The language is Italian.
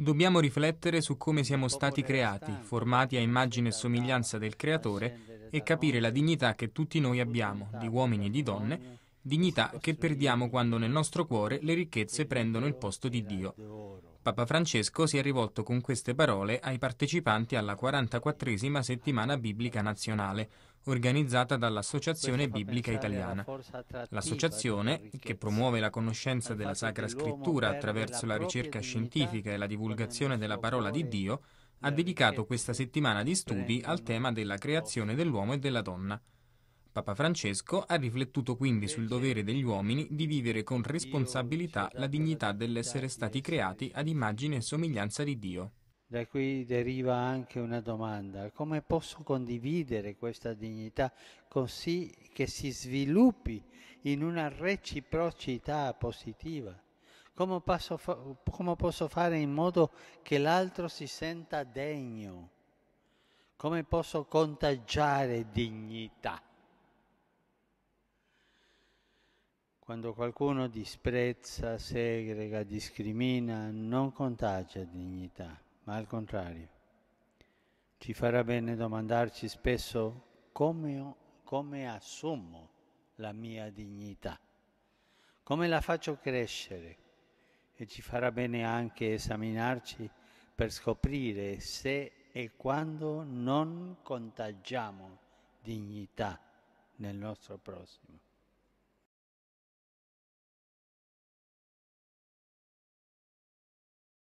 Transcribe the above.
Dobbiamo riflettere su come siamo stati creati, formati a immagine e somiglianza del Creatore e capire la dignità che tutti noi abbiamo, di uomini e di donne, dignità che perdiamo quando nel nostro cuore le ricchezze prendono il posto di Dio. Papa Francesco si è rivolto con queste parole ai partecipanti alla 44esima settimana biblica nazionale organizzata dall'Associazione Biblica Italiana. L'associazione, che promuove la conoscenza della Sacra Scrittura attraverso la ricerca scientifica e la divulgazione della parola di Dio, ha dedicato questa settimana di studi al tema della creazione dell'uomo e della donna. Papa Francesco ha riflettuto quindi sul dovere degli uomini di vivere con responsabilità la dignità dell'essere stati creati ad immagine e somiglianza di Dio. Da qui deriva anche una domanda, come posso condividere questa dignità così che si sviluppi in una reciprocità positiva? Come posso, fa- come posso fare in modo che l'altro si senta degno? Come posso contagiare dignità? Quando qualcuno disprezza, segrega, discrimina, non contagia dignità ma al contrario. Ci farà bene domandarci spesso come, come assumo la mia dignità, come la faccio crescere e ci farà bene anche esaminarci per scoprire se e quando non contagiamo dignità nel nostro prossimo.